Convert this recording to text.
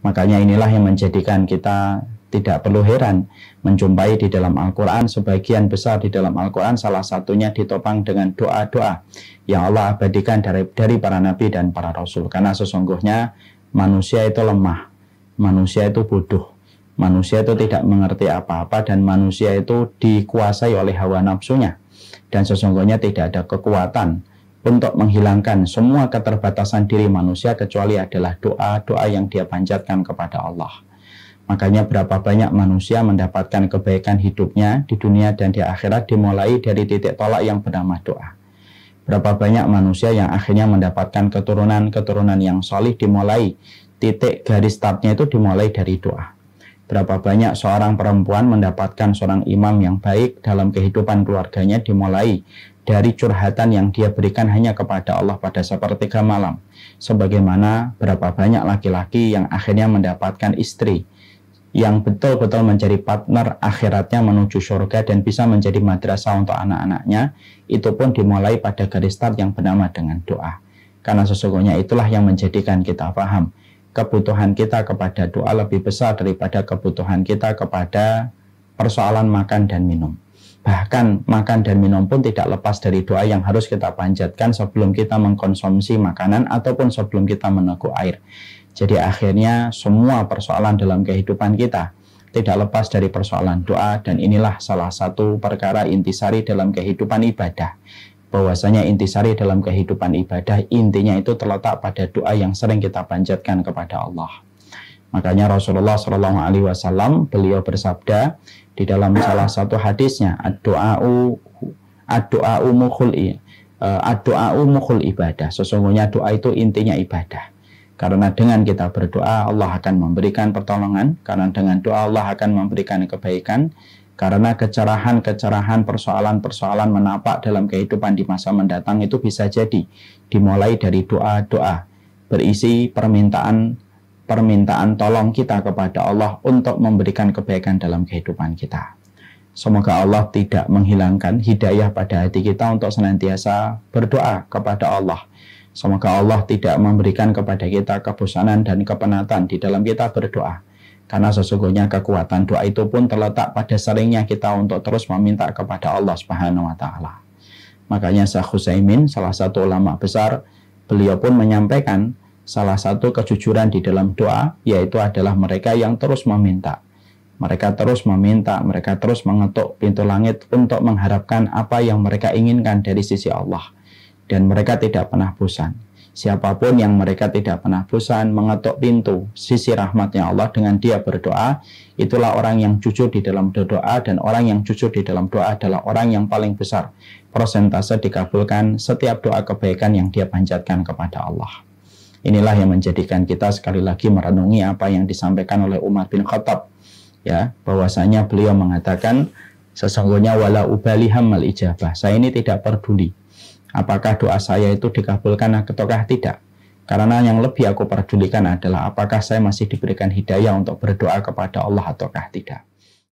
Makanya inilah yang menjadikan kita tidak perlu heran menjumpai di dalam Al-Quran sebagian besar di dalam Al-Quran salah satunya ditopang dengan doa-doa yang Allah abadikan dari, dari para nabi dan para rasul karena sesungguhnya manusia itu lemah manusia itu bodoh manusia itu tidak mengerti apa-apa dan manusia itu dikuasai oleh hawa nafsunya dan sesungguhnya tidak ada kekuatan untuk menghilangkan semua keterbatasan diri manusia kecuali adalah doa-doa yang dia panjatkan kepada Allah. Makanya berapa banyak manusia mendapatkan kebaikan hidupnya di dunia dan di akhirat dimulai dari titik tolak yang bernama doa. Berapa banyak manusia yang akhirnya mendapatkan keturunan-keturunan yang solih dimulai titik garis startnya itu dimulai dari doa. Berapa banyak seorang perempuan mendapatkan seorang imam yang baik dalam kehidupan keluarganya dimulai dari curhatan yang dia berikan hanya kepada Allah pada sepertiga malam. Sebagaimana berapa banyak laki-laki yang akhirnya mendapatkan istri yang betul-betul menjadi partner akhiratnya menuju surga dan bisa menjadi madrasah untuk anak-anaknya, itu pun dimulai pada garis start yang bernama dengan doa. Karena sesungguhnya itulah yang menjadikan kita paham. Kebutuhan kita kepada doa lebih besar daripada kebutuhan kita kepada persoalan makan dan minum. Bahkan makan dan minum pun tidak lepas dari doa yang harus kita panjatkan sebelum kita mengkonsumsi makanan ataupun sebelum kita meneguk air. Jadi akhirnya semua persoalan dalam kehidupan kita tidak lepas dari persoalan doa dan inilah salah satu perkara intisari dalam kehidupan ibadah. Bahwasanya intisari dalam kehidupan ibadah intinya itu terletak pada doa yang sering kita panjatkan kepada Allah. Makanya Rasulullah Shallallahu Alaihi Wasallam beliau bersabda di dalam salah satu hadisnya doa u doa mukhul ibadah. Sesungguhnya doa itu intinya ibadah. Karena dengan kita berdoa Allah akan memberikan pertolongan, karena dengan doa Allah akan memberikan kebaikan, karena kecerahan-kecerahan persoalan-persoalan menapak dalam kehidupan di masa mendatang itu bisa jadi dimulai dari doa-doa berisi permintaan permintaan tolong kita kepada Allah untuk memberikan kebaikan dalam kehidupan kita. Semoga Allah tidak menghilangkan hidayah pada hati kita untuk senantiasa berdoa kepada Allah. Semoga Allah tidak memberikan kepada kita kebosanan dan kepenatan di dalam kita berdoa. Karena sesungguhnya kekuatan doa itu pun terletak pada seringnya kita untuk terus meminta kepada Allah Subhanahu wa taala. Makanya Syekh Husaimin, salah satu ulama besar, beliau pun menyampaikan Salah satu kejujuran di dalam doa yaitu adalah mereka yang terus meminta. Mereka terus meminta, mereka terus mengetuk pintu langit untuk mengharapkan apa yang mereka inginkan dari sisi Allah. Dan mereka tidak pernah bosan. Siapapun yang mereka tidak pernah bosan mengetuk pintu sisi rahmatnya Allah dengan dia berdoa, itulah orang yang jujur di dalam doa dan orang yang jujur di dalam doa adalah orang yang paling besar. persentase dikabulkan setiap doa kebaikan yang dia panjatkan kepada Allah. Inilah yang menjadikan kita sekali lagi merenungi apa yang disampaikan oleh Umar bin Khattab ya bahwasanya beliau mengatakan sesungguhnya wala ubali hamal ijabah. Saya ini tidak peduli apakah doa saya itu dikabulkan ataukah tidak. Karena yang lebih aku pedulikan adalah apakah saya masih diberikan hidayah untuk berdoa kepada Allah ataukah tidak.